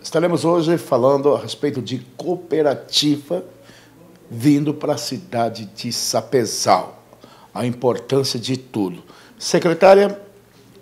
Estaremos hoje falando a respeito de cooperativa vindo para a cidade de Sapezal. A importância de tudo. Secretária,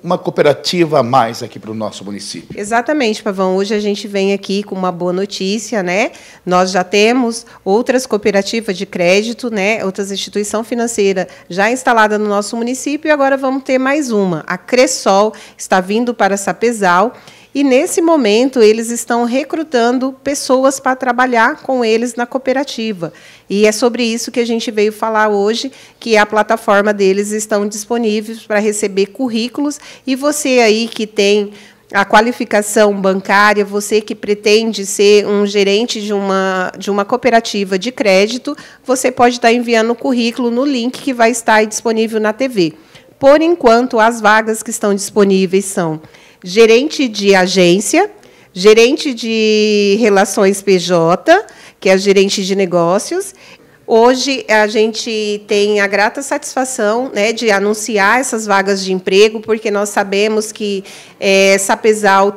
uma cooperativa a mais aqui para o nosso município. Exatamente, Pavão. Hoje a gente vem aqui com uma boa notícia, né? Nós já temos outras cooperativas de crédito, né? Outras instituições financeiras já instaladas no nosso município e agora vamos ter mais uma. A Cressol está vindo para Sapezal. E nesse momento eles estão recrutando pessoas para trabalhar com eles na cooperativa. E é sobre isso que a gente veio falar hoje, que a plataforma deles estão disponíveis para receber currículos e você aí que tem a qualificação bancária, você que pretende ser um gerente de uma, de uma cooperativa de crédito, você pode estar tá enviando o currículo no link que vai estar disponível na TV. Por enquanto, as vagas que estão disponíveis são gerente de agência, gerente de relações PJ, que é a gerente de negócios. Hoje a gente tem a grata satisfação né, de anunciar essas vagas de emprego, porque nós sabemos que é,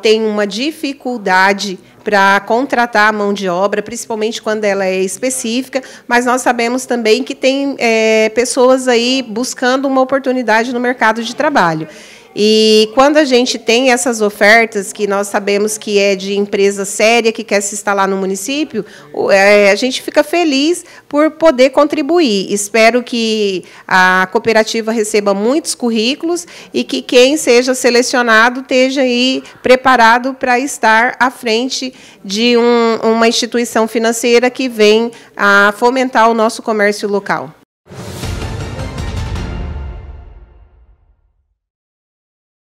tem uma dificuldade para contratar a mão de obra, principalmente quando ela é específica, mas nós sabemos também que tem é, pessoas aí buscando uma oportunidade no mercado de trabalho. E quando a gente tem essas ofertas, que nós sabemos que é de empresa séria que quer se instalar no município, é, a gente fica feliz por poder contribuir. Espero que a cooperativa receba muitos currículos e que quem seja selecionado esteja aí preparado para estar à frente de um, uma instituição financeira que vem a fomentar o nosso comércio local.